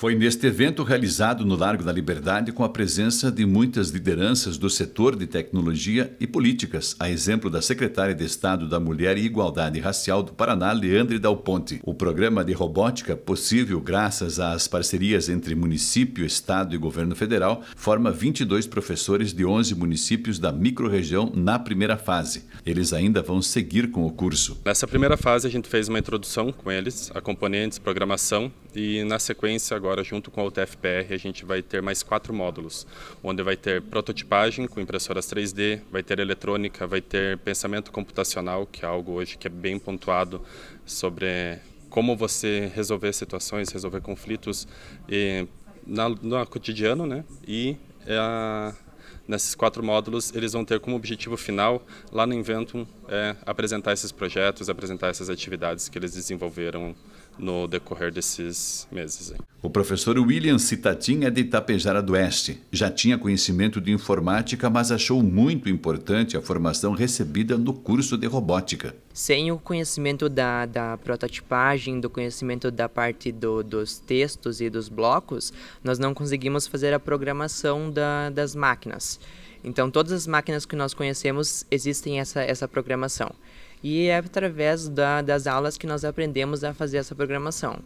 Foi neste evento realizado no Largo da Liberdade com a presença de muitas lideranças do setor de tecnologia e políticas, a exemplo da secretária de Estado da Mulher e Igualdade Racial do Paraná, Leandre Dal Ponte. O programa de robótica, possível graças às parcerias entre município, estado e governo federal, forma 22 professores de 11 municípios da microrregião na primeira fase. Eles ainda vão seguir com o curso. Nessa primeira fase a gente fez uma introdução com eles, a componentes, programação e na sequência, agora junto com a UTFPR, a gente vai ter mais quatro módulos, onde vai ter prototipagem com impressoras 3D, vai ter eletrônica, vai ter pensamento computacional, que é algo hoje que é bem pontuado sobre como você resolver situações, resolver conflitos e, na, no cotidiano, né? E a, é, nesses quatro módulos, eles vão ter como objetivo final, lá no Inventum, é apresentar esses projetos, apresentar essas atividades que eles desenvolveram no decorrer desses meses. O professor William Citatin é de Itapejara do Oeste. Já tinha conhecimento de informática, mas achou muito importante a formação recebida no curso de robótica. Sem o conhecimento da, da prototipagem, do conhecimento da parte do, dos textos e dos blocos, nós não conseguimos fazer a programação da, das máquinas. Então, todas as máquinas que nós conhecemos existem essa, essa programação. E é através da, das aulas que nós aprendemos a fazer essa programação.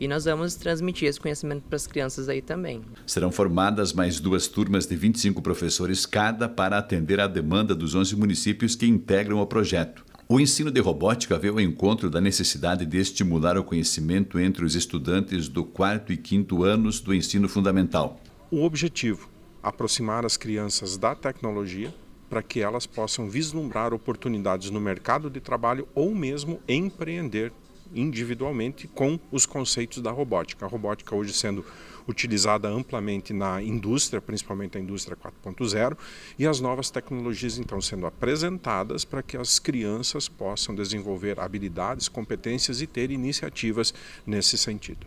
E nós vamos transmitir esse conhecimento para as crianças aí também. Serão formadas mais duas turmas de 25 professores cada para atender à demanda dos 11 municípios que integram o projeto. O ensino de robótica veio ao encontro da necessidade de estimular o conhecimento entre os estudantes do quarto e quinto anos do ensino fundamental. O objetivo: aproximar as crianças da tecnologia para que elas possam vislumbrar oportunidades no mercado de trabalho ou mesmo empreender individualmente com os conceitos da robótica. A robótica hoje sendo utilizada amplamente na indústria, principalmente a indústria 4.0, e as novas tecnologias então sendo apresentadas para que as crianças possam desenvolver habilidades, competências e ter iniciativas nesse sentido.